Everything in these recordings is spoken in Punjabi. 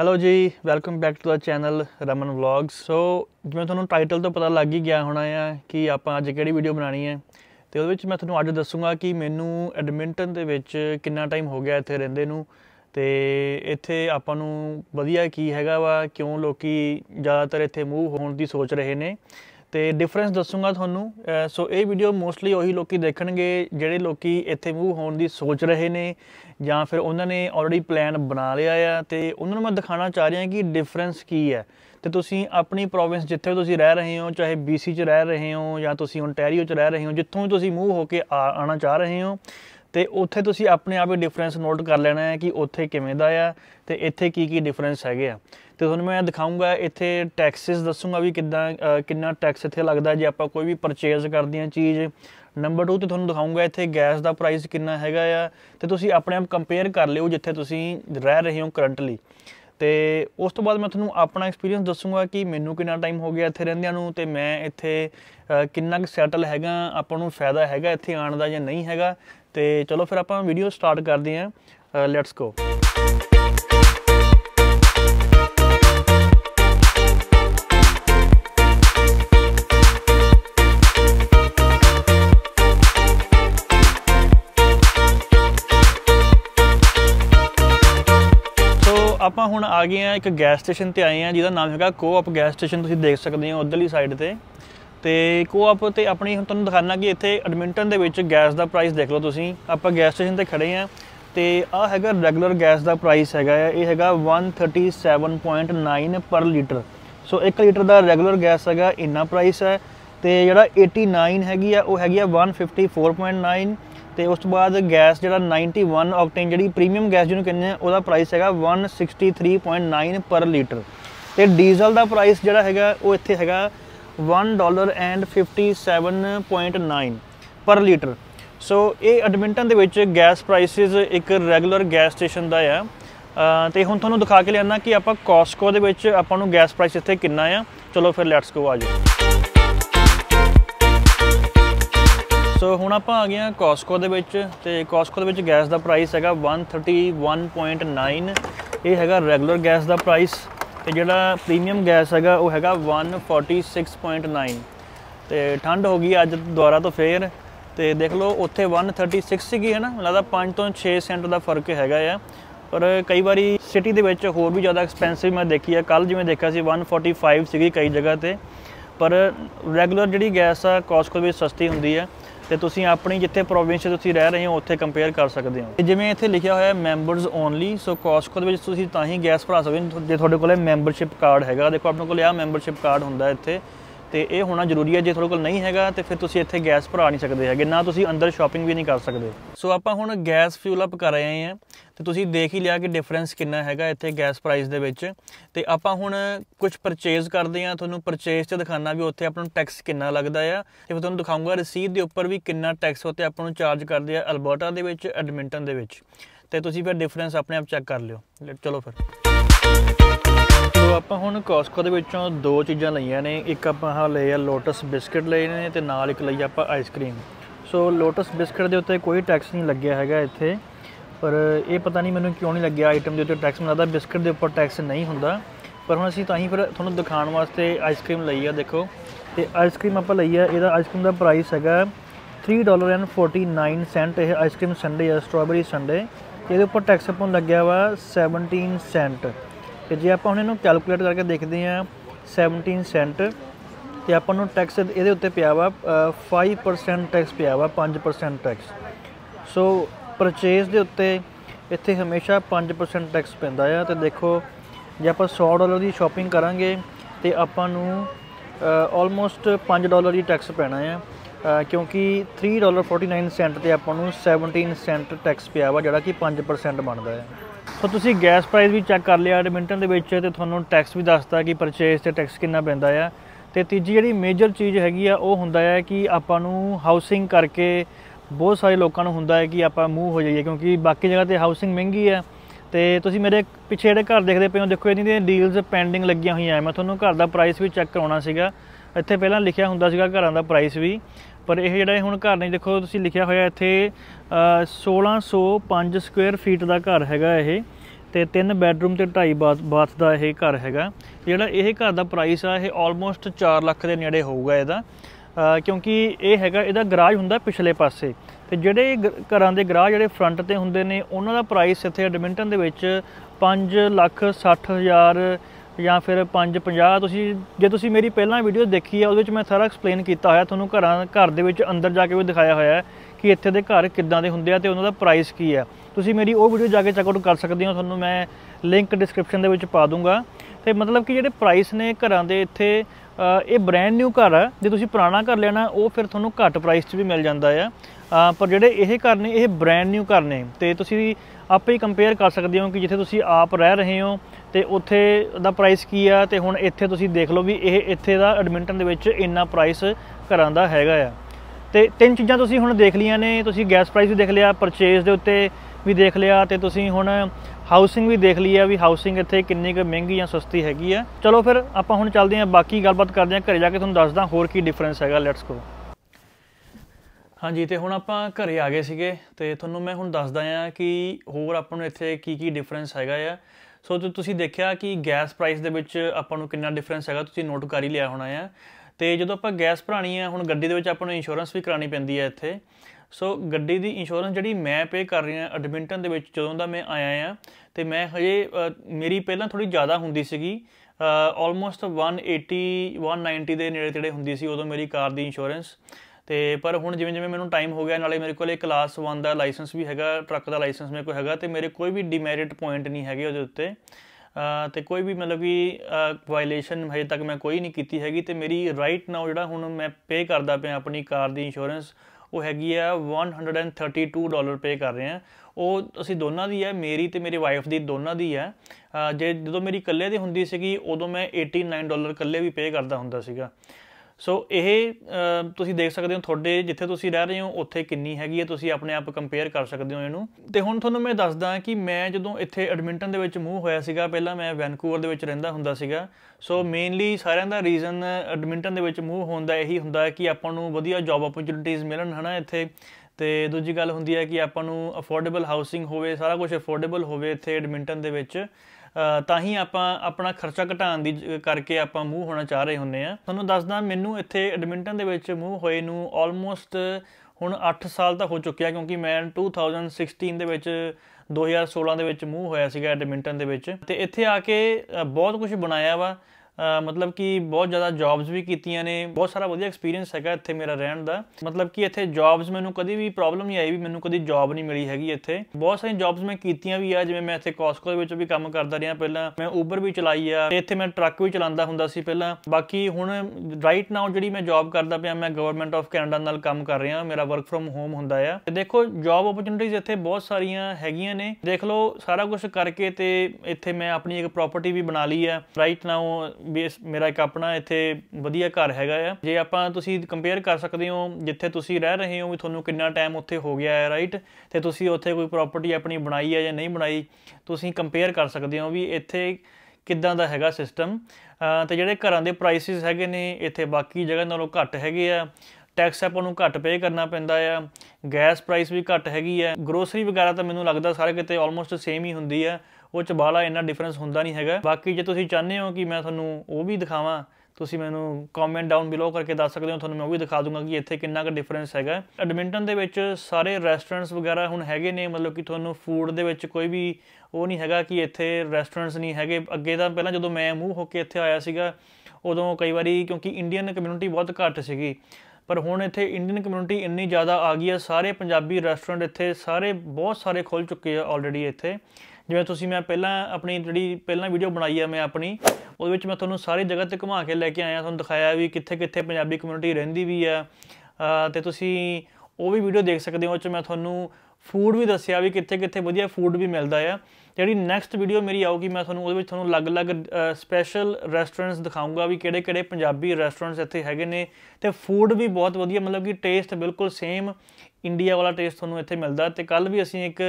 ਹੈਲੋ ਜੀ welcome back to the channel Raman vlogs so ਜਿਵੇਂ ਤੁਹਾਨੂੰ ਟਾਈਟਲ ਤੋਂ ਪਤਾ ਲੱਗ ਹੀ ਗਿਆ ਹੋਣਾ ਆ ਕਿ ਆਪਾਂ ਅੱਜ ਕਿਹੜੀ ਵੀਡੀਓ ਬਣਾਣੀ ਹੈ ਤੇ ਉਹਦੇ ਵਿੱਚ ਮੈਂ ਤੁਹਾਨੂੰ ਅੱਜ ਦੱਸੂਗਾ ਕਿ ਮੈਨੂੰ ਐਡਮਿੰਟਨ ਦੇ ਵਿੱਚ ਕਿੰਨਾ ਟਾਈਮ ਹੋ ਗਿਆ ਇੱਥੇ ਰਹਿੰਦੇ ਨੂੰ ਤੇ ਇੱਥੇ ਆਪਾਂ ਨੂੰ ਵਧੀਆ ਕੀ ਹੈਗਾ ਵਾ ਕਿਉਂ ਲੋਕੀ ਜ਼ਿਆਦਾਤਰ ਇੱਥੇ ਮੂਵ ਹੋਣ ਦੀ ਸੋਚ ਰਹੇ ਨੇ ਤੇ ਡਿਫਰੈਂਸ ਦੱਸੂਗਾ ਤੁਹਾਨੂੰ ਸੋ ਇਹ ਵੀਡੀਓ ਮੋਸਟਲੀ ਉਹੀ ਲੋਕੀ ਦੇਖਣਗੇ ਜਿਹੜੇ ਲੋਕੀ ਇੱਥੇ ਮੂਵ ਹੋਣ ਦੀ ਸੋਚ ਰਹੇ ਨੇ ਜਾਂ ਫਿਰ ਉਹਨਾਂ ਨੇ ਆਲਰੇਡੀ ਪਲਾਨ ਬਣਾ ਲਿਆ ਆ ਤੇ ਉਹਨਾਂ ਨੂੰ ਮੈਂ ਦਿਖਾਉਣਾ ਚਾਹ ਰਿਹਾ ਕਿ ਡਿਫਰੈਂਸ ਕੀ ਹੈ ਤੇ ਤੁਸੀਂ ਆਪਣੀ ਪ੍ਰੋਵਿੰਸ ਜਿੱਥੇ ਤੁਸੀਂ ਰਹਿ ਰਹੇ ਹੋ ਚਾਹੇ BC 'ਚ ਰਹਿ ਰਹੇ ਹੋ ਜਾਂ ਤੁਸੀਂ ਓਨਟਾਰੀਓ 'ਚ ਰਹਿ ਰਹੇ ਹੋ ਜਿੱਥੋਂ ਵੀ ਤੁਸੀਂ ਮੂਵ ਹੋ ਕੇ ਆਣਾ ਚਾਹ ਰਹੇ ਹੋ ਤੇ ਉੱਥੇ ਤੁਸੀਂ ਆਪਣੇ ਆਪ ਹੀ ਡਿਫਰੈਂਸ ਨੋਟ ਕਰ ਲੈਣਾ ਹੈ ਕਿ ਉੱਥੇ ਕਿਵੇਂ ਦਾ ਆ ਤੇ ਇੱਥੇ ਕੀ ਕੀ ਡਿਫਰੈਂਸ ਹੈਗੇ ਆ ਤੇ ਤੁਹਾਨੂੰ ਮੈਂ ਦਿਖਾਉਂਗਾ ਇੱਥੇ ਟੈਕਸਸ ਦੱਸੂਗਾ ਵੀ ਕਿੱਦਾਂ ਕਿੰਨਾ ਟੈਕਸ ਇੱਥੇ ਲੱਗਦਾ ਜੇ ਆਪਾਂ ਕੋਈ ਵੀ ਪਰਚੇਜ਼ ਕਰਦੇ ਆ ਚੀਜ਼ ਨੰਬਰ 2 ਤੇ ਤੁਹਾਨੂੰ ਦਿਖਾਉਂਗਾ ਇੱਥੇ ਗੈਸ ਦਾ ਪ੍ਰਾਈਸ ਕਿੰਨਾ ਹੈਗਾ ਆ ਤੇ ਤੁਸੀਂ ਆਪਣੇ ਆਪ ਕੰਪੇਅਰ ਕਰ ਲਿਓ ਜਿੱਥੇ ਤੁਸੀਂ ਰਹਿ ਰਹੇ ਹੋ ਕਰੰਟਲੀ ਤੇ ਉਸ ਤੋਂ ਬਾਅਦ ਮੈਂ ਤੁਹਾਨੂੰ ਆਪਣਾ ਐਕਸਪੀਰੀਅੰਸ ਦੱਸੂਗਾ ਕਿ ਮੈਨੂੰ ਕਿੰਨਾ ਟਾਈਮ ਹੋ ਗਿਆ ਇੱਥੇ ਰਹਿੰਦਿਆਂ ਨੂੰ ਤੇ ਮੈਂ ਇੱਥੇ ਕਿੰਨਾ ਕੁ ਸੈਟਲ ਹੈਗਾ ਆਪਾਂ ਨੂੰ ਫਾਇਦਾ ਹੈਗਾ ਇੱਥੇ ਆਉਣ ਦਾ ਜਾਂ ਨਹੀਂ ਹੈਗਾ ਤੇ ਚਲੋ ਫਿਰ ਆਪਾਂ ਵੀਡੀਓ ਸਟਾਰਟ ਕਰਦੇ ਆਂ ਲੈਟਸ ਗੋ ਆਪਾਂ ਹੁਣ ਆ ਗਏ ਆ ਇੱਕ ਗੈਸ ਸਟੇਸ਼ਨ ਤੇ ਆਏ ਆ ਜਿਹਦਾ ਨਾਮ ਹੈਗਾ ਕੋਆਪ ਗੈਸ ਸਟੇਸ਼ਨ ਤੁਸੀਂ ਦੇਖ ਸਕਦੇ ਹੋ ਉਧਰਲੀ ਸਾਈਡ ਤੇ ਤੇ ਕੋਆਪ ਤੇ ਆਪਣੀ ਹੁਣ ਤੁਹਾਨੂੰ ਦਿਖਾਣਾ ਕਿ ਇੱਥੇ ਐਡਮਿੰਟਨ ਦੇ ਵਿੱਚ ਗੈਸ ਦਾ ਪ੍ਰਾਈਸ ਦੇਖ ਲਓ ਤੁਸੀਂ ਆਪਾਂ ਗੈਸ ਸਟੇਸ਼ਨ ਤੇ ਖੜੇ ਆ ਤੇ ਆ ਹੈਗਾ ਰੈਗੂਲਰ ਗੈਸ ਦਾ ਪ੍ਰਾਈਸ ਹੈਗਾ ਇਹ ਹੈਗਾ 137.9 ਪਰ ਲੀਟਰ ਸੋ 1 ਲੀਟਰ ਦਾ ਰੈਗੂਲਰ ਗੈਸ ਹੈਗਾ ਇੰਨਾ ਪ੍ਰਾਈਸ ਹੈ ਤੇ ਜਿਹੜਾ 89 ਹੈਗੀ ਆ ਉਹ ਹੈਗੀ ਆ 154.9 ਤੇ ਉਸ ਤੋਂ ਬਾਅਦ ਗੈਸ ਜਿਹੜਾ 91 ਆਕਟੇਨ ਜਿਹੜੀ ਪ੍ਰੀਮੀਅਮ ਗੈਸ ਜਿਹਨੂੰ ਕਹਿੰਦੇ ਆ ਉਹਦਾ ਪ੍ਰਾਈਸ ਹੈਗਾ 163.9 ਪਰ ਲੀਟਰ ਤੇ ਡੀਜ਼ਲ ਦਾ ਪ੍ਰਾਈਸ ਜਿਹੜਾ ਹੈਗਾ ਉਹ ਇੱਥੇ ਹੈਗਾ 1 ਡਾਲਰ ਐਂਡ 57.9 ਪਰ ਲੀਟਰ ਸੋ ਇਹ ਐਡਮਿੰਟਨ ਦੇ ਵਿੱਚ ਗੈਸ ਪ੍ਰਾਈਸਿਸ ਇੱਕ ਰੈਗੂਲਰ ਗੈਸ ਸਟੇਸ਼ਨ ਦਾ ਆ ਤੇ ਹੁਣ ਤੁਹਾਨੂੰ ਦਿਖਾ ਕੇ ਲਿਆਣਾ ਕਿ ਆਪਾਂ ਕੋਸਕੋ ਦੇ ਵਿੱਚ ਆਪਾਂ ਨੂੰ ਗੈਸ ਪ੍ਰਾਈਸ ਇੱਥੇ ਕਿੰਨਾ ਆ ਚਲੋ ਫਿਰ ਲੈਟਸ ਗੋ ਆ ਜਾਓ ਸੋ ਹੁਣ ਆਪਾਂ ਆ ਗਏ ਆ ਕੋਸਕੋ ਦੇ ਵਿੱਚ ਤੇ ਕੋਸਕੋ ਦੇ ਵਿੱਚ ਗੈਸ ਦਾ ਪ੍ਰਾਈਸ ਹੈਗਾ 131.9 ਇਹ ਹੈਗਾ ਰੈਗੂਲਰ ਗੈਸ ਦਾ ਪ੍ਰਾਈਸ ਤੇ ਜਿਹੜਾ ਪ੍ਰੀਮੀਅਮ ਗੈਸ ਹੈਗਾ ਉਹ ਹੈਗਾ 146.9 ਤੇ ਠੰਡ ਹੋ ਗਈ ਅੱਜ ਦੁਬਾਰਾ ਤੋਂ ਫੇਰ ਤੇ ਦੇਖ ਲਓ ਉੱਥੇ 136 ਸੀਗੀ ਹੈ ਨਾ ਲੱਗਦਾ 5 ਤੋਂ 6 ਸੈਂਟ ਦਾ ਫਰਕ ਹੈਗਾ ਆ ਪਰ ਕਈ ਵਾਰੀ ਸਿਟੀ ਦੇ ਵਿੱਚ ਹੋਰ ਵੀ ਜ਼ਿਆਦਾ ਐਕਸਪੈਂਸਿਵ ਮੈਂ ਦੇਖੀ ਆ ਕੱਲ ਜਿਵੇਂ ਦੇਖਿਆ ਸੀ 145 ਸੀਗੀ ਕਈ ਜਗ੍ਹਾ ਤੇ ਪਰ ਰੈਗੂਲਰ ਜਿਹੜੀ ਗੈਸ ਆ ਕੋਸਕੋ ਵਿੱਚ ਸਸਤੀ ਹੁੰਦੀ ਆ ਤੇ ਤੁਸੀਂ ਆਪਣੀ ਜਿੱਥੇ ਪ੍ਰੋਵਿੰਸ ਤੁਸੀਂ ਰਹਿ ਰਹੇ ਹੋ ਉੱਥੇ ਕੰਪੇਅਰ ਕਰ ਸਕਦੇ ਹੋ ਜਿਵੇਂ ਇੱਥੇ ਲਿਖਿਆ ਹੋਇਆ ਹੈ ਮੈਂਬਰਸ ਓਨਲੀ ਸੋ ਕੋਸਕੋ ਦੇ ਵਿੱਚ ਤੁਸੀਂ ਤਾਂ ਹੀ ਗੈਸ ਭਰਾ ਸਕਦੇ ਹੋ ਜੇ ਤੁਹਾਡੇ ਕੋਲੇ ਮੈਂਬਰਸ਼ਿਪ ਕਾਰਡ ਹੈਗਾ ਦੇਖੋ ਆਪਣੇ ਕੋਲੇ ਆ ਮੈਂਬਰਸ਼ਿਪ ਕਾਰਡ ਹੁੰਦਾ ਇੱਥੇ ਤੇ ਇਹ ਹੋਣਾ ਜ਼ਰੂਰੀ ਹੈ ਜੇ ਤੁਹਾਡੇ ਕੋਲ ਨਹੀਂ ਹੈਗਾ ਤੇ ਫਿਰ ਤੁਸੀਂ ਇੱਥੇ ਗੈਸ ਭਰਾ ਨਹੀਂ ਸਕਦੇ ਹੈਗੇ ਨਾ ਤੁਸੀਂ ਅੰਦਰ ਸ਼ਾਪਿੰਗ ਵੀ ਨਹੀਂ ਕਰ ਸਕਦੇ ਸੋ ਆਪਾਂ ਹੁਣ ਗੈਸ ਫਿਊਲ ਅਪ ਕਰ ਰਹੇ ਹਾਂ ਤੇ ਤੁਸੀਂ ਦੇਖ ਹੀ ਲਿਆ ਕਿ ਡਿਫਰੈਂਸ ਕਿੰਨਾ ਹੈਗਾ ਇੱਥੇ ਗੈਸ ਪ੍ਰਾਈਸ ਦੇ ਵਿੱਚ ਤੇ ਆਪਾਂ ਹੁਣ ਕੁਝ ਪਰਚੇਜ਼ ਕਰਦੇ ਹਾਂ ਤੁਹਾਨੂੰ ਪਰਚੇਜ਼ 'ਚ ਦਿਖਾਣਾ ਵੀ ਉੱਥੇ ਆਪਾਂ ਨੂੰ ਟੈਕਸ ਕਿੰਨਾ ਲੱਗਦਾ ਆ ਤੇ ਫਿਰ ਤੁਹਾਨੂੰ ਦਿਖਾਉਂਗਾ ਰਸੀਦ ਦੇ ਉੱਪਰ ਵੀ ਕਿੰਨਾ ਟੈਕਸ ਉੱਤੇ ਆਪਾਂ ਨੂੰ ਚਾਰਜ ਕਰਦੇ ਆ ਅਲਬਰਟਾ ਦੇ ਵਿੱਚ ਐਡਮਿੰਟਨ ਦੇ ਵਿੱਚ ਤੇ ਤੁਸੀਂ ਫਿਰ ਡਿਫਰੈਂਸ ਆਪਣੇ ਆਪ ਚੈੱਕ ਕਰ ਲਿਓ ਚਲੋ ਫਿਰ ਸੋ ਆਪਾਂ ਹੁਣ ਕੋਸਕੋ ਦੇ ਵਿੱਚੋਂ ਦੋ ਚੀਜ਼ਾਂ ਲਈਆਂ ਨੇ ਇੱਕ ਆਪਾਂ ਹਾਂ ਲਏ ਆ ਲੋਟਸ ਬਿਸਕਟ ਲਏ ਨੇ ਤੇ ਨਾਲ ਇੱਕ ਲਈ ਆਪਾਂ ਆਈਸਕ੍ਰੀਮ ਸੋ ਲੋਟਸ ਬਿਸਕਟ ਦੇ ਉੱਤੇ ਕੋਈ ਟੈਕਸ ਨਹੀਂ ਲੱਗਿਆ ਹੈਗਾ ਇੱਥੇ ਪਰ ਇਹ ਪਤਾ ਨਹੀਂ ਮੈਨੂੰ ਕਿਉਂ ਨਹੀਂ ਲੱਗਿਆ ਆਈਟਮ ਦੇ ਉੱਤੇ ਟੈਕਸ ਮਿਲਦਾ ਬਿਸਕਟ ਦੇ ਉੱਪਰ ਟੈਕਸ ਨਹੀਂ ਹੁੰਦਾ ਪਰ ਹੁਣ ਅਸੀਂ ਤਾਂ ਹੀ ਫਿਰ ਤੁਹਾਨੂੰ ਦਿਖਾਉਣ ਵਾਸਤੇ ਆਈਸਕ੍ਰੀਮ ਲਈ ਆ ਦੇਖੋ ਤੇ ਆਈਸਕ੍ਰੀਮ ਆਪਾਂ ਲਈ ਆ ਇਹਦਾ ਆਈਸਕ੍ਰੀਮ ਦਾ ਪ੍ਰਾਈਸ ਹੈਗਾ 3 ਡਾਲਰ ਐਂਡ 49 ਸੈਂਟ ਇਹ ਆਈਸਕ੍ਰੀਮ ਸੰਡੇ ਆ ਸਟ੍ਰਾਬੇਰੀ ਸੰਡੇ ਇਹਦੇ ਉੱਪਰ ਟੈਕਸ ਆਪਾਂ ਲੱਗਿਆ ਵਾ 17 ਸੈਂਟ ਤੇ ਜੇ ਆਪਾਂ ਹੁਣ ਇਹਨੂੰ ਕੈਲਕੂਲੇਟ ਕਰਕੇ ਦੇਖਦੇ ਆ 17 ਸੈਂਟ ਤੇ ਆਪਾਂ ਨੂੰ ਟੈਕਸ ਇਹਦੇ ਉੱਤੇ ਪਿਆ ਵਾ 5% ਟੈਕਸ ਪਿਆ ਵਾ 5% ਟੈਕਸ ਸੋ ਪਰਚੇਸ ਦੇ ਉੱਤੇ ਇੱਥੇ ਹਮੇਸ਼ਾ 5% ਟੈਕਸ ਪੈਂਦਾ ਆ ਤੇ ਦੇਖੋ ਜੇ ਆਪਾਂ 100 ਡਾਲਰ ਦੀ ਸ਼ਾਪਿੰਗ ਕਰਾਂਗੇ ਤੇ ਆਪਾਂ ਨੂੰ ਆਲਮੋਸਟ 5 ਡਾਲਰ ਦੀ ਟੈਕਸ ਪੈਣਾ ਆ ਕਿਉਂਕਿ 3 ਡਾਲਰ 49 ਸੈਂਟ ਤੇ ਆਪਾਂ ਨੂੰ 17 ਸੈਂਟ ਟੈਕਸ ਪਿਆ ਵਾ ਜਿਹੜਾ ਕਿ 5% ਬਣਦਾ ਆ ਸੋ ਤੁਸੀਂ ਗੈਸ ਪ੍ਰਾਈਸ ਵੀ ਚੈੱਕ ਕਰ ਲਿਆ ਐਡਮਿੰਟਨ ਦੇ ਵਿੱਚ ਤੇ ਤੁਹਾਨੂੰ ਟੈਕਸ ਵੀ ਦੱਸਤਾ ਕਿ ਪਰਚੇਸ ਤੇ ਟੈਕਸ ਕਿੰਨਾ ਪੈਂਦਾ ਆ ਤੇ ਤੀਜੀ ਜਿਹੜੀ ਮੇਜਰ ਚੀਜ਼ ਹੈਗੀ ਆ ਉਹ ਹੁੰਦਾ ਹੈ ਕਿ ਆਪਾਂ ਨੂੰ ਹਾਊਸਿੰਗ ਕਰਕੇ ਬਹੁਤ ਸਾਰੇ ਲੋਕਾਂ ਨੂੰ ਹੁੰਦਾ ਹੈ ਕਿ ਆਪਾਂ ਮੂਵ ਹੋ ਜਾਈਏ ਕਿਉਂਕਿ ਬਾਕੀ ਜਗ੍ਹਾ ਤੇ ਹਾਊਸਿੰਗ ਮਹਿੰਗੀ ਆ ਤੇ ਤੁਸੀਂ ਮੇਰੇ ਪਿੱਛੇ ਜਿਹੜੇ ਘਰ ਦੇਖਦੇ ਪਏ ਹੋ ਦੇਖੋ ਇਹਨਾਂ ਦੀਆਂ ਡੀਲਸ ਪੈਂਡਿੰਗ ਲੱਗੀਆਂ ਹੋਈਆਂ ਆ ਮੈਂ ਤੁਹਾਨੂੰ ਘਰ ਦਾ ਪ੍ਰਾਈਸ ਵੀ ਚੈੱਕ ਕਰਾਉਣਾ ਸੀਗਾ ਇੱਥੇ ਪਹਿਲਾਂ ਲਿਖਿਆ ਹੁੰਦਾ ਸੀਗਾ ਘਰਾਂ ਦਾ ਪ੍ਰਾਈਸ ਵੀ ਪਰ ਇਹ ਜਿਹੜਾ ਹੁਣ ਘਰ ਨਹੀਂ ਦੇਖੋ ਤੁਸੀਂ ਲਿਖਿਆ ਹੋਇਆ ਇੱਥੇ 1605 ਸਕੁਅਰ ਫੀਟ ਦਾ ਘਰ ਹੈਗਾ ਇਹ ਤੇ ਤਿੰਨ ਬੈੱਡਰੂਮ ਤੇ ਢਾਈ ਬਾਥ ਦਾ ਇਹ ਘਰ ਹੈਗਾ ਜਿਹੜਾ ਇਹ ਘਰ ਦਾ ਪ੍ਰਾਈਸ ਆ ਇਹ ਆਲਮੋਸਟ 4 ਲੱਖ ਦੇ ਨੇੜੇ ਹੋਊਗਾ ਇਹਦਾ ਕਿਉਂਕਿ ਇਹ ਹੈਗਾ ਇਹਦਾ ਗਰਾਜ ਹੁੰਦਾ ਪਿਛਲੇ ਪਾਸੇ ਤੇ ਜਿਹੜੇ ਘਰਾਂ ਦੇ ਗਰਾਜ ਜਿਹੜੇ ਫਰੰਟ ਤੇ ਹੁੰਦੇ ਨੇ ਉਹਨਾਂ ਦਾ ਪ੍ਰਾਈਸ ਇੱਥੇ ਐਡਮਿੰਟਨ ਦੇ ਵਿੱਚ 5 ਲੱਖ 60 ਹਜ਼ਾਰ ਜਾਂ ਫਿਰ 550 ਤੁਸੀਂ ਜੇ ਤੁਸੀਂ ਮੇਰੀ ਪਹਿਲਾਂ ਵੀਡੀਓ ਦੇਖੀ ਹੈ ਉਹਦੇ ਵਿੱਚ ਮੈਂ ਸਾਰਾ ਐਕਸਪਲੇਨ ਕੀਤਾ ਹੋਇਆ ਤੁਹਾਨੂੰ ਘਰਾਂ ਘਰ ਦੇ ਵਿੱਚ ਅੰਦਰ ਜਾ ਕੇ ਵੀ ਦਿਖਾਇਆ ਹੋਇਆ ਹੈ ਕਿ ਇੱਥੇ ਦੇ ਘਰ ਕਿੱਦਾਂ ਦੇ ਹੁੰਦੇ ਆ ਤੇ ਉਹਨਾਂ ਦਾ ਪ੍ਰਾਈਸ ਕੀ ਹੈ ਤੁਸੀਂ ਮੇਰੀ ਉਹ ਵੀਡੀਓ ਜਾ ਕੇ ਚੈੱਕ ਆਊਟ ਕਰ ਸਕਦੇ ਹੋ ਤੁਹਾਨੂੰ ਮੈਂ ਲਿੰਕ ਡਿਸਕ੍ਰਿਪਸ਼ਨ ਦੇ ਵਿੱਚ ਪਾ ਦੂੰਗਾ ਤੇ ਮਤਲਬ ਕਿ ਜਿਹੜੇ ਪ੍ਰਾਈਸ ਨੇ ਘਰਾਂ ਦੇ ਇੱਥੇ ਇਹ ਬ੍ਰੈਂਡ ਨਿਊ ਘਰ ਆ ਜੇ ਤੁਸੀਂ ਪੁਰਾਣਾ ਘਰ ਲੈਣਾ ਉਹ ਫਿਰ ਤੁਹਾਨੂੰ ਘੱਟ ਪ੍ਰਾਈਸ 'ਚ ਵੀ ਮਿਲ ਜਾਂਦਾ ਆ ਪਰ ਜਿਹੜੇ ਇਹ ਘਰ ਨੇ ਇਹ ਬ੍ਰੈਂਡ ਨਿਊ ਘਰ ਨੇ ਤੇ ਤੁਸੀਂ ਆਪੇ ਹੀ ਕੰਪੇਅਰ ਕਰ ਸਕਦੇ ਹੋ ਕਿ ਜਿੱਥੇ ਤੁਸੀਂ ਆਪ ਰਹਿ ਰਹੇ ਹੋ ਤੇ ਉੱਥੇ ਦਾ ਪ੍ਰਾਈਸ ਕੀ ਆ ਤੇ ਹੁਣ ਇੱਥੇ ਤੁਸੀਂ ਦੇਖ ਲਓ ਵੀ ਇਹ ਇੱਥੇ ਦਾ ਐਡਮਿੰਟਨ ਦੇ ਵਿੱਚ ਇੰਨਾ ਪ੍ਰਾਈਸ ਘਰਾਂ ਦਾ ਹੈਗਾ ਆ ਤੇ ਤਿੰਨ ਚੀਜ਼ਾਂ ਤੁਸੀਂ ਹੁਣ ਦੇਖ ਲਈਆਂ ਨੇ ਤੁਸੀਂ ਗੈਸ ਪ੍ਰਾਈਸ ਵੀ ਦੇਖ ਲਿਆ ਪਰਚੇਸ ਦੇ ਉੱਤੇ ਵੀ ਦੇਖ ਲਿਆ ਤੇ ਤੁਸੀਂ ਹੁਣ ਹਾਊਸਿੰਗ ਵੀ ਦੇਖ ਲਈ ਆ ਵੀ ਹਾਊਸਿੰਗ ਇੱਥੇ ਕਿੰਨੀ ਕੁ ਮਹਿੰਗੀ ਜਾਂ ਸਸਤੀ ਹੈਗੀ ਆ ਚਲੋ ਫਿਰ ਆਪਾਂ ਹੁਣ ਚੱਲਦੇ ਆਂ ਬਾਕੀ ਗੱਲਬਾਤ ਕਰਦੇ ਆਂ ਘਰੇ ਜਾ ਕੇ ਤੁਹਾਨੂੰ ਦੱਸਦਾ ਹੋਰ ਕੀ ਡਿਫਰੈਂਸ ਹੈਗਾ ਲੈਟਸ ਗੋ ਹਾਂਜੀ ਤੇ ਹੁਣ ਆਪਾਂ ਘਰੇ ਆ ਗਏ ਸੀਗੇ ਤੇ ਤੁਹਾਨੂੰ ਮੈਂ ਹੁਣ ਦੱਸਦਾ ਆਂ ਕਿ ਹੋਰ ਆਪਾਂ ਨੂੰ ਇੱਥੇ ਕੀ ਕੀ ਡਿਫਰੈਂਸ ਹੈਗਾ ਆ ਸੋ ਤੁਸੀਂ ਦੇਖਿਆ ਕਿ ਗੈਸ ਪ੍ਰਾਈਸ ਦੇ ਵਿੱਚ ਆਪਾਂ ਨੂੰ ਕਿੰਨਾ ਡਿਫਰੈਂਸ ਹੈਗਾ ਤੁਸੀਂ ਨੋਟ ਕਰ ਹੀ ਲਿਆ ਹੋਣਾ ਆ ਤੇ ਜਦੋਂ ਆਪਾਂ ਗੈਸ ਭਰਾਣੀ ਆ ਹੁਣ ਗੱਡੀ ਦੇ ਵਿੱਚ ਆਪਾਂ ਨੂੰ ਇੰਸ਼ੋਰੈਂਸ ਵੀ ਕਰਾਣੀ ਪੈਂਦੀ ਆ ਇੱਥੇ ਸੋ ਗੱਡੀ ਦੀ ਇੰਸ਼ੋਰੈਂਸ ਜਿਹੜੀ ਮੈਂ ਪੇ ਕਰ ਰਿਹਾ ਐਡਮਿੰਟਨ ਦੇ ਵਿੱਚ ਜਦੋਂ ਦਾ ਮੈਂ ਆਇਆ ਆ ਤੇ ਮੈਂ ਹਜੇ ਮੇਰੀ ਪਹਿਲਾਂ ਥੋੜੀ ਜ਼ਿਆਦਾ ਹੁੰਦੀ ਸੀਗੀ ਆਲਮੋਸਟ 180 190 ਦੇ ਨੇੜੇ ਤੇੜੇ ਹੁੰਦੀ ਸੀ ਉਦੋਂ ਮੇਰੀ ਕਾਰ ਦੀ ਇੰਸ਼ੋਰੈਂਸ ਤੇ ਪਰ ਹੁਣ ਜਿਵੇਂ ਜਿਵੇਂ ਮੈਨੂੰ ਟਾਈਮ ਹੋ ਗਿਆ ਨਾਲੇ ਮੇਰੇ ਕੋਲੇ ਕਲਾਸ 1 ਦਾ ਲਾਇਸੈਂਸ ਵੀ ਹੈਗਾ ਟਰੱਕ ਦਾ ਲਾਇਸੈਂਸ ਮੇਰੇ ਕੋਲ ਹੈਗਾ ਤੇ ਮੇਰੇ ਕੋਈ ਵੀ ਡਿਮੈਰਿਟ ਪੁਆਇੰਟ ਨਹੀਂ ਹੈਗੇ ਉਹਦੇ ਉੱਤੇ ਤੇ ਕੋਈ ਵੀ ਮਤਲਬ ਕਿ ਵਾਇਲੇਸ਼ਨ ਹਜੇ ਤੱਕ ਮੈਂ ਕੋਈ ਨਹੀਂ ਕੀਤੀ ਹੈਗੀ ਤੇ ਮੇਰੀ ਰਾਈਟ ਨਾਓ ਜਿਹੜਾ ਹੁਣ ਮੈਂ ਪੇ ਕਰਦਾ ਪਿਆ ਆਪਣੀ ਕਾਰ ਦੀ ਇੰਸ਼ੋਰੈਂਸ ਉਹ ਹੈਗੀ ਆ 132 ਡਾਲਰ ਪੇ ਕਰ ਰਹੇ ਆ ਉਹ ਅਸੀਂ ਦੋਨਾਂ ਦੀ ਹੈ ਮੇਰੀ ਤੇ ਮੇਰੀ ਵਾਈਫ ਦੀ ਦੋਨਾਂ ਦੀ ਹੈ ਜੇ ਜਦੋਂ ਮੇਰੀ ਇਕੱਲੇ ਦੀ ਹੁੰਦੀ ਸੀਗੀ ਉਦੋਂ ਮੈਂ 89 ਡਾਲਰ ਇਕੱਲੇ ਵੀ ਪੇ ਕਰਦਾ ਹੁੰਦਾ ਸੀਗਾ ਸੋ ਇਹ ਤੁਸੀਂ ਦੇਖ ਸਕਦੇ ਹੋ ਤੁਹਾਡੇ ਜਿੱਥੇ ਤੁਸੀਂ ਰਹਿ ਰਹੇ ਹੋ ਉੱਥੇ ਕਿੰਨੀ ਹੈਗੀ ਹੈ ਤੁਸੀਂ ਆਪਣੇ ਆਪ ਕੰਪੇਅਰ ਕਰ ਸਕਦੇ ਹੋ ਇਹਨੂੰ ਤੇ ਹੁਣ ਤੁਹਾਨੂੰ ਮੈਂ ਦੱਸਦਾ ਕਿ ਮੈਂ ਜਦੋਂ ਇੱਥੇ ਐਡਮਿੰਟਨ ਦੇ ਵਿੱਚ ਮੂਵ ਹੋਇਆ ਸੀਗਾ ਪਹਿਲਾਂ ਮੈਂ ਵੈਨਕੂਵਰ ਦੇ ਵਿੱਚ ਰਹਿੰਦਾ ਹੁੰਦਾ ਸੀਗਾ ਸੋ ਮੇਨਲੀ ਸਾਰਿਆਂ ਦਾ ਰੀਜ਼ਨ ਐਡਮਿੰਟਨ ਦੇ ਵਿੱਚ ਮੂਵ ਹੋਣ ਦਾ ਇਹੀ ਹੁੰਦਾ ਹੈ ਕਿ ਆਪਾਂ ਨੂੰ ਵਧੀਆ ਜੌਬ ਓਪਰਚ्युनिटीज ਮਿਲਣ ਹਨਾ ਇੱਥੇ ਤੇ ਦੂਜੀ ਗੱਲ ਹੁੰਦੀ ਹੈ ਕਿ ਆਪਾਂ ਨੂੰ ਅਫੋਰਡੇਬਲ ਹਾਊਸਿੰਗ ਹੋਵੇ ਸਾਰਾ ਕੁਝ ਅਫੋਰਡੇਬਲ ਹੋਵੇ ਇੱਥੇ ਐਡਮਿੰਟਨ ਦੇ ਵਿੱਚ ਤਾਂ ਹੀ ਆਪਾਂ ਆਪਣਾ ਖਰਚਾ ਘਟਾਉਣ ਦੀ ਕਰਕੇ ਆਪਾਂ ਮੂਵ ਹੋਣਾ ਚਾਹ ਰਹੇ ਹੁੰਨੇ ਆ ਤੁਹਾਨੂੰ ਦੱਸਦਾ ਮੈਨੂੰ ਇੱਥੇ ਐਡਮਿੰਟਨ ਦੇ ਵਿੱਚ ਮੂਵ ਹੋਏ ਨੂੰ ਆਲਮੋਸਟ ਹੁਣ 8 ਸਾਲ ਤਾਂ ਹੋ ਚੁੱਕਿਆ ਕਿਉਂਕਿ ਮੈਂ 2016 ਦੇ ਵਿੱਚ 2016 ਦੇ ਵਿੱਚ ਮੂਵ ਹੋਇਆ ਸੀਗਾ ਐਡਮਿੰਟਨ ਦੇ ਵਿੱਚ ਤੇ ਇੱਥੇ ਆ ਕੇ ਬਹੁਤ ਕੁਝ ਬਣਾਇਆ ਵਾ ਮਤਲਬ ਕਿ ਬਹੁਤ ਜ਼ਿਆਦਾ ਜੌਬਸ ਵੀ ਕੀਤੀਆਂ ਨੇ ਬਹੁਤ ਸਾਰਾ ਵਧੀਆ ਐਕਸਪੀਰੀਅੰਸ ਹੈਗਾ ਇੱਥੇ ਮੇਰਾ ਰਹਿਣ ਦਾ ਮਤਲਬ ਕਿ ਇੱਥੇ ਜੌਬਸ ਮੈਨੂੰ ਕਦੀ ਵੀ ਪ੍ਰੋਬਲਮ ਨਹੀਂ ਆਈ ਵੀ ਮੈਨੂੰ ਕਦੀ ਜੌਬ ਨਹੀਂ ਮਿਲੀ ਹੈਗੀ ਇੱਥੇ ਬਹੁਤ ਸਾਰੀਆਂ ਜੌਬਸ ਮੈਂ ਕੀਤੀਆਂ ਵੀ ਆ ਜਿਵੇਂ ਮੈਂ ਇੱਥੇ ਕੋਸਕੋ ਦੇ ਵਿੱਚ ਵੀ ਕੰਮ ਕਰਦਾ ਰਿਹਾ ਪਹਿਲਾਂ ਮੈਂ ਉਬਰ ਵੀ ਚਲਾਈ ਆ ਤੇ ਇੱਥੇ ਮੈਂ ਟਰੱਕ ਵੀ ਚਲਾਉਂਦਾ ਹੁੰਦਾ ਸੀ ਪਹਿਲਾਂ ਬਾਕੀ ਹੁਣ ਰਾਈਟ ਨਾਓ ਜਿਹੜੀ ਮੈਂ ਜੌਬ ਕਰਦਾ ਪਿਆ ਮੈਂ ਗਵਰਨਮੈਂਟ ਆਫ ਕੈਨੇਡਾ ਨਾਲ ਕੰਮ ਕਰ ਰਿਹਾ ਮੇਰਾ ਵਰਕ ਫਰਮ ਹੋਮ ਹੁੰਦਾ ਆ ਤੇ ਦੇਖੋ ਜੌਬ ਓਪਰਚੁਨਿਟੀਜ਼ ਇੱਥੇ ਬਹੁਤ ਸਾਰੀਆਂ ਹੈਗੀਆਂ ਨੇ ਦੇਖ ਲਓ ਸਾਰਾ ਕੁਝ ਕਰਕੇ ਤੇ ਇੱਥੇ ਮੈਂ ਆਪਣੀ ਇੱਕ ਪ੍ਰਾਪਰਟੀ ਵੀ ਬਣਾ ਲਈ ਆ ਰਾਈਟ ਨਾਓ ਬੇਸ ਮੇਰਾ ਇੱਕ ਆਪਣਾ ਇੱਥੇ ਵਧੀਆ ਘਰ ਹੈਗਾ ਆ ਜੇ ਆਪਾਂ ਤੁਸੀਂ ਕੰਪੇਅਰ ਕਰ ਸਕਦੇ ਹੋ ਜਿੱਥੇ ਤੁਸੀਂ ਰਹਿ ਰਹੇ ਹੋ ਵੀ ਤੁਹਾਨੂੰ ਕਿੰਨਾ ਟਾਈਮ ਉੱਥੇ ਹੋ ਗਿਆ ਹੈ ਰਾਈਟ ਤੇ ਤੁਸੀਂ ਉੱਥੇ ਕੋਈ ਪ੍ਰਾਪਰਟੀ ਆਪਣੀ ਬਣਾਈ ਹੈ ਜਾਂ ਨਹੀਂ ਬਣਾਈ ਤੁਸੀਂ ਕੰਪੇਅਰ ਕਰ ਸਕਦੇ ਹੋ ਵੀ ਇੱਥੇ ਕਿੱਦਾਂ ਦਾ ਹੈਗਾ ਸਿਸਟਮ ਤੇ ਜਿਹੜੇ ਘਰਾਂ ਦੇ ਪ੍ਰਾਈਸਿਸ ਹੈਗੇ ਨੇ ਇੱਥੇ ਬਾਕੀ ਜਗ੍ਹਾ ਨਾਲੋਂ ਘੱਟ ਹੈਗੇ ਆ ਟੈਕਸ ਆਪਾਂ ਨੂੰ ਘੱਟ ਪੇ ਕਰਨਾ ਪੈਂਦਾ ਆ ਗੈਸ ਪ੍ਰਾਈਸ ਵੀ ਘੱਟ ਹੈਗੀ ਆ ਗਰੋਸਰੀ ਵਗੈਰਾ ਤਾਂ ਮੈਨੂੰ ਲੱਗਦਾ ਸਾਰੇ ਕਿਤੇ ਆਲਮੋਸਟ ਸੇਮ ਹੀ ਹੁੰਦੀ ਆ ਉਹ ਚ ਬਾਲਾ ਇੰਨਾ ਡਿਫਰੈਂਸ ਹੁੰਦਾ ਨਹੀਂ ਹੈਗਾ ਬਾਕੀ ਜੇ ਤੁਸੀਂ ਚਾਹੁੰਦੇ ਹੋ ਕਿ ਮੈਂ ਤੁਹਾਨੂੰ ਉਹ ਵੀ ਦਿਖਾਵਾਂ ਤੁਸੀਂ ਮੈਨੂੰ ਕਮੈਂਟ ਡਾਊਨ ਬਿਲੋ ਕਰਕੇ ਦੱਸ ਸਕਦੇ ਹੋ ਤੁਹਾਨੂੰ ਮੈਂ ਉਹ ਵੀ ਦਿਖਾ ਦੂੰਗਾ ਕਿ ਇੱਥੇ ਕਿੰਨਾ ਕੁ ਡਿਫਰੈਂਸ ਹੈਗਾ ਐਡਮਿੰਟਨ ਦੇ ਵਿੱਚ ਸਾਰੇ ਰੈਸਟੋਰੈਂਟਸ ਵਗੈਰਾ ਹੁਣ ਹੈਗੇ ਨੇ ਮਤਲਬ ਕਿ ਤੁਹਾਨੂੰ ਫੂਡ ਦੇ ਵਿੱਚ ਕੋਈ ਵੀ ਉਹ ਨਹੀਂ ਹੈਗਾ ਕਿ ਇੱਥੇ ਰੈਸਟੋਰੈਂਟਸ ਨਹੀਂ ਹੈਗੇ ਅੱਗੇ ਤਾਂ ਪਹਿਲਾਂ ਜਦੋਂ ਮੈਂ ਮੂਵ ਹੋ ਕੇ ਇੱਥੇ ਆਇਆ ਸੀਗਾ ਉਦੋਂ ਕਈ ਵਾਰੀ ਕਿਉਂਕਿ ਇੰਡੀਅਨ ਕਮਿਊਨਿਟੀ ਬਹੁਤ ਘੱਟ ਸੀਗੀ ਪਰ ਹੁਣ ਇੱਥੇ ਇੰਡੀਅਨ ਕਮਿਊਨਿਟੀ ਇੰਨੀ ਜ਼ਿਆਦਾ ਆ ਗਈ ਹੈ ਸਾਰੇ ਪੰਜਾਬੀ ਰੈਸਟੋਰੈਂਟ ਇੱਥੇ ਸਾਰੇ ਬਹੁਤ ਸਾਰੇ ਖੁੱਲ ਚੁੱਕੇ ਆ ਆਲਰੇਡੀ ਇੱਥੇ ਜਿਵੇਂ ਤੁਸੀਂ ਮੈਂ ਪਹਿਲਾਂ ਆਪਣੀ ਜਿਹੜੀ ਪਹਿਲਾਂ ਵੀਡੀਓ ਬਣਾਈ ਆ ਮੈਂ ਆਪਣੀ ਉਹਦੇ ਵਿੱਚ ਮੈਂ ਤੁਹਾਨੂੰ ਸਾਰੀ ਜਗ੍ਹਾ ਤੇ ਘੁਮਾ ਕੇ ਲੈ ਕੇ ਆਇਆ ਤੁਹਾਨੂੰ ਦਿਖਾਇਆ ਵੀ ਕਿੱਥੇ ਕਿੱਥੇ ਪੰਜਾਬੀ ਕਮਿਊਨਿਟੀ ਰਹਿੰਦੀ ਵੀ ਆ ਤੇ ਤੁਸੀਂ ਉਹ ਵੀ ਵੀਡੀਓ ਦੇਖ ਸਕਦੇ ਹੋ ਉਹ ਚ ਮੈਂ ਤੁਹਾਨੂੰ ਫੂਡ ਵੀ ਦੱਸਿਆ ਵੀ ਕਿੱਥੇ ਕਿੱਥੇ ਵਧੀਆ ਫੂਡ ਵੀ ਮਿਲਦਾ ਆ ਜਿਹੜੀ ਨੈਕਸਟ ਵੀਡੀਓ ਮੇਰੀ ਆਊਗੀ ਮੈਂ ਤੁਹਾਨੂੰ ਉਹਦੇ ਵਿੱਚ ਤੁਹਾਨੂੰ ਅਲੱਗ-ਅਲੱਗ ਸਪੈਸ਼ਲ ਰੈਸਟੋਰੈਂਟਸ ਦਿਖਾਉਂਗਾ ਵੀ ਕਿਹੜੇ-ਕਿਹੜੇ ਪੰਜਾਬੀ ਰੈਸਟੋਰੈਂਟਸ ਇੱਥੇ ਹੈਗੇ ਨੇ ਤੇ ਫੂਡ ਵੀ ਬਹੁਤ ਵਧੀਆ ਮਤਲਬ ਕਿ ਟੇਸਟ ਬਿਲਕੁਲ ਸੇਮ ਇੰਡੀਆ ਵਾਲਾ ਟੇਸਟ ਤੁਹਾਨੂੰ ਇੱਥੇ ਮਿਲਦਾ ਤੇ ਕੱਲ ਵੀ ਅਸੀਂ ਇੱਕ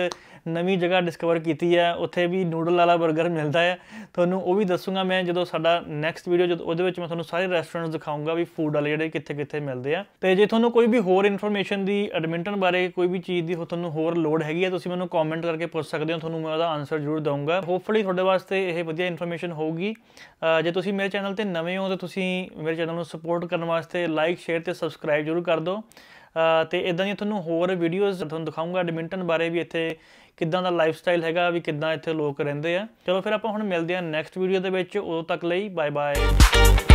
ਨਵੀਂ ਜਗ੍ਹਾ ਡਿਸਕਵਰ ਕੀਤੀ ਹੈ ਉੱਥੇ ਵੀ ਨੂਡਲ ਵਾਲਾ 버ਗਰ ਮਿਲਦਾ ਹੈ ਤੁਹਾਨੂੰ ਉਹ ਵੀ ਦੱਸੂਗਾ ਮੈਂ ਜਦੋਂ ਸਾਡਾ ਨੈਕਸਟ ਵੀਡੀਓ ਜਦੋਂ ਉਹਦੇ ਵਿੱਚ ਮੈਂ ਤੁਹਾਨੂੰ ਸਾਰੇ ਰੈਸਟੋਰੈਂਟਸ ਦਿਖਾਉਂਗਾ ਵੀ ਫੂਡ ਵਾਲੇ ਜਿਹੜੇ ਕਿੱਥੇ-ਕਿੱਥੇ ਮਿਲਦੇ ਆ ਤੇ ਜੇ ਤੁਹਾਨੂੰ ਕੋਈ ਵੀ ਹੋਰ ਇਨਫੋਰਮੇਸ਼ਨ ਦੀ ਐਡਮਿੰਟਨ ਬਾਰੇ ਕੋਈ ਵੀ ਚੀਜ਼ ਦੀ ਤੁਹਾਨੂੰ ਹੋਰ ਲੋੜ ਹੈਗੀ ਹੈ ਤੁਸੀਂ ਮੈਨੂੰ ਕਮੈਂਟ ਕਰਕੇ ਪੁੱਛ ਸਕਦੇ ਹੋ ਤੁਹਾਨੂੰ ਮੈਂ ਉਹਦਾ ਆਨਸਰ ਆਨਸਰ ਜ਼ਰੂਰ ਦਊਂਗਾ ਹੋਪਫੁਲੀ ਤੁਹਾਡੇ ਵਾਸਤੇ ਇਹ ਵਧੀਆ ਇਨਫੋਰਮੇਸ਼ਨ ਹੋਊਗੀ ਜੇ ਤੁਸੀਂ ਮੇਰੇ ਚੈਨਲ ਤੇ ਨਵੇਂ ਹੋ ਤਾਂ ਤੁਸੀਂ ਮੇਰੇ ਚੈਨਲ ਨੂੰ ਸਪੋਰਟ ਕਰਨ ਵਾਸਤੇ ਲਾਈਕ ਸ਼ੇਅਰ ਤੇ ਸਬਸਕ੍ਰਾਈਬ ਜ਼ਰੂਰ ਕਰ ਦਿਓ ਤੇ ਇਦਾਂ ਦੀਆਂ ਤੁਹਾਨੂੰ ਹੋਰ ਵੀਡੀਓਜ਼ ਤੁਹਾਨੂੰ ਦਿਖਾਉਂਗਾ ਐਡਮਿੰਟਨ ਬਾਰੇ ਵੀ ਇੱਥੇ ਕਿੱਦਾਂ ਦਾ ਲਾਈਫ ਸਟਾਈਲ ਹੈਗਾ ਵੀ ਕਿੱਦਾਂ ਇੱਥੇ ਲੋਕ ਰਹਿੰਦੇ ਆ ਚਲੋ ਫਿਰ ਆਪਾਂ ਹੁਣ ਮਿਲਦੇ ਆ ਨੈਕਸਟ ਵੀਡੀਓ ਦੇ ਵਿੱਚ ਉਦੋਂ ਤੱਕ ਲਈ ਬਾਏ ਬਾਏ